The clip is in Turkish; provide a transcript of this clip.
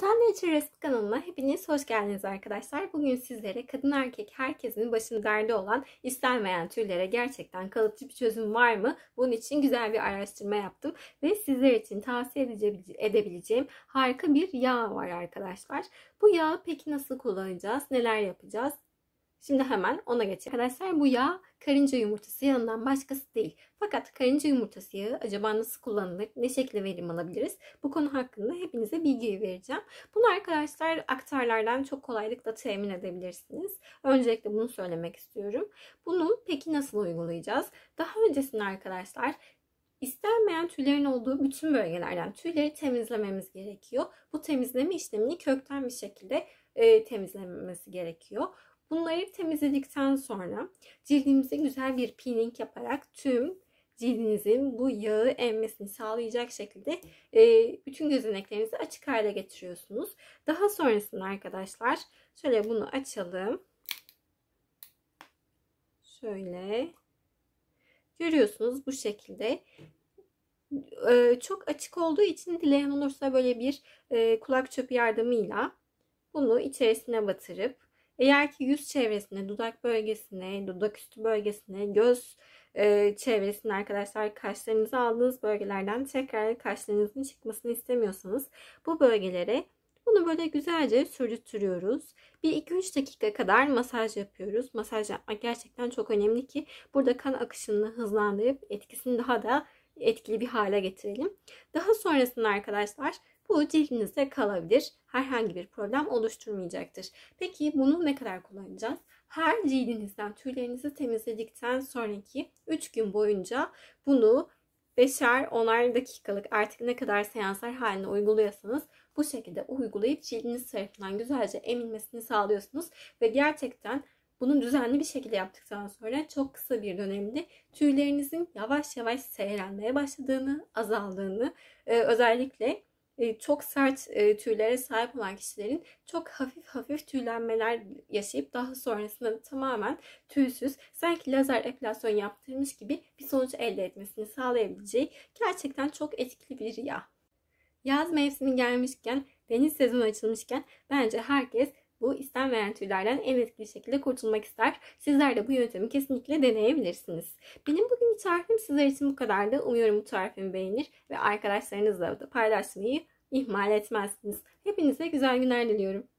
Sultan Naturist kanalına hepiniz hoş geldiniz arkadaşlar. Bugün sizlere kadın erkek herkesin başını derdi olan istenmeyen tüylere gerçekten kalıcı bir çözüm var mı? Bunun için güzel bir araştırma yaptım ve sizler için tavsiye edebileceğim harika bir yağ var arkadaşlar. Bu yağı peki nasıl kullanacağız? Neler yapacağız? Şimdi hemen ona geçelim. Arkadaşlar bu yağ karınca yumurtası yanından başkası değil. Fakat karınca yumurtası yağı acaba nasıl kullanılır? Ne şekilde verim alabiliriz? Bu konu hakkında hepinize bilgi vereceğim. Bunu arkadaşlar aktarlardan çok kolaylıkla temin edebilirsiniz. Öncelikle bunu söylemek istiyorum. Bunu peki nasıl uygulayacağız? Daha öncesinde arkadaşlar İstenmeyen tüylerin olduğu bütün bölgelerden tüyleri temizlememiz gerekiyor. Bu temizleme işlemini kökten bir şekilde e, temizlememiz gerekiyor. Bunları temizledikten sonra cildimize güzel bir peeling yaparak tüm cildinizin bu yağı emmesini sağlayacak şekilde e, bütün gözeneklerinizi açık hale getiriyorsunuz. Daha sonrasında arkadaşlar şöyle bunu açalım. Şöyle görüyorsunuz bu şekilde. E, çok açık olduğu için dileyen olursa böyle bir e, kulak çöpü yardımıyla bunu içerisine batırıp eğer ki yüz çevresine, dudak bölgesine, dudak üstü bölgesine, göz e, çevresine arkadaşlar kaşlarınızı aldığınız bölgelerden tekrar kaşlarınızın çıkmasını istemiyorsanız bu bölgelere bunu böyle güzelce sürdürüyoruz. Bir 2 3 dakika kadar masaj yapıyoruz. Masaj yapmak gerçekten çok önemli ki burada kan akışını hızlandırıp etkisini daha da etkili bir hale getirelim. Daha sonrasında arkadaşlar bu cildinizde kalabilir. Herhangi bir problem oluşturmayacaktır. Peki bunu ne kadar kullanacağız? Her cildinizden tüylerinizi temizledikten sonraki 3 gün boyunca bunu 5'er 10'ar dakikalık artık ne kadar seanslar haline uyguluyorsanız bu şekilde uygulayıp cildiniz tarafından güzelce emilmesini sağlıyorsunuz ve gerçekten bunu düzenli bir şekilde yaptıktan sonra çok kısa bir dönemde tüylerinizin yavaş yavaş seyrelmeye başladığını, azaldığını, özellikle e, çok sert e, tüylere sahip olan kişilerin çok hafif hafif tüylenmeler yaşayıp daha sonrasında tamamen tüysüz sanki lazer epilasyon yaptırmış gibi bir sonuç elde etmesini sağlayabileceği gerçekten çok etkili bir yağ. Yaz mevsimi gelmişken, deniz sezonu açılmışken bence herkes bu istenmeyen tüylerden en etkili şekilde kurtulmak ister. Sizler de bu yöntemi kesinlikle deneyebilirsiniz. Benim bugünkü tarifim sizler için bu kadardı. Umuyorum bu tarifimi beğenir ve arkadaşlarınızla da paylaşmayı ihmal etmezsiniz. Hepinize güzel günler diliyorum.